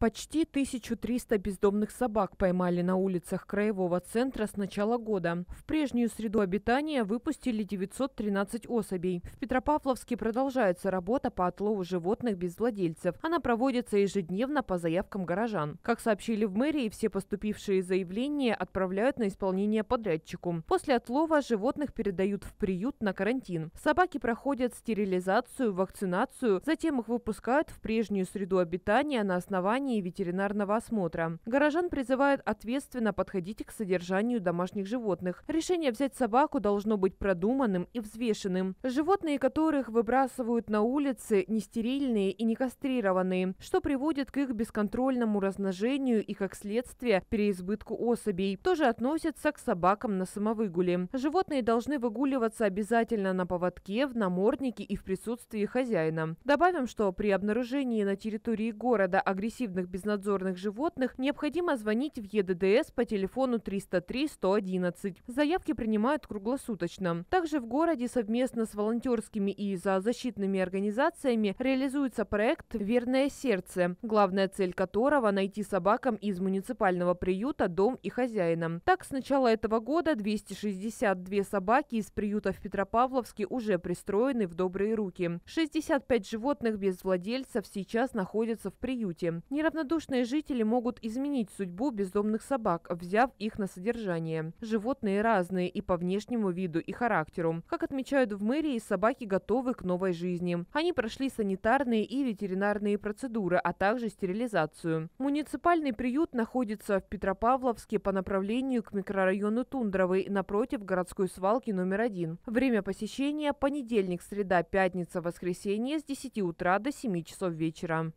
Почти 1300 бездомных собак поймали на улицах краевого центра с начала года. В прежнюю среду обитания выпустили 913 особей. В Петропавловске продолжается работа по отлову животных без владельцев. Она проводится ежедневно по заявкам горожан. Как сообщили в мэрии, все поступившие заявления отправляют на исполнение подрядчику. После отлова животных передают в приют на карантин. Собаки проходят стерилизацию, вакцинацию, затем их выпускают в прежнюю среду обитания на основании проведении ветеринарного осмотра. Горожан призывают ответственно подходить к содержанию домашних животных. Решение взять собаку должно быть продуманным и взвешенным. Животные, которых выбрасывают на улицы, нестерильные и не кастрированные, что приводит к их бесконтрольному размножению и, как следствие, переизбытку особей. Тоже относятся к собакам на самовыгуле. Животные должны выгуливаться обязательно на поводке, в наморднике и в присутствии хозяина. Добавим, что при обнаружении на территории города агрессивных крупных безнадзорных животных, необходимо звонить в ЕДДС по телефону 303-111. Заявки принимают круглосуточно. Также в городе совместно с волонтерскими и зоозащитными организациями реализуется проект «Верное сердце», главная цель которого – найти собакам из муниципального приюта дом и хозяина. Так, с начала этого года 262 собаки из приюта в Петропавловске уже пристроены в добрые руки. 65 животных без владельцев сейчас находятся в приюте. Неравнодушные жители могут изменить судьбу бездомных собак, взяв их на содержание. Животные разные и по внешнему виду, и характеру. Как отмечают в мэрии, собаки готовы к новой жизни. Они прошли санитарные и ветеринарные процедуры, а также стерилизацию. Муниципальный приют находится в Петропавловске по направлению к микрорайону Тундровой напротив городской свалки номер один. Время посещения – понедельник, среда, пятница, воскресенье с 10 утра до 7 часов вечера.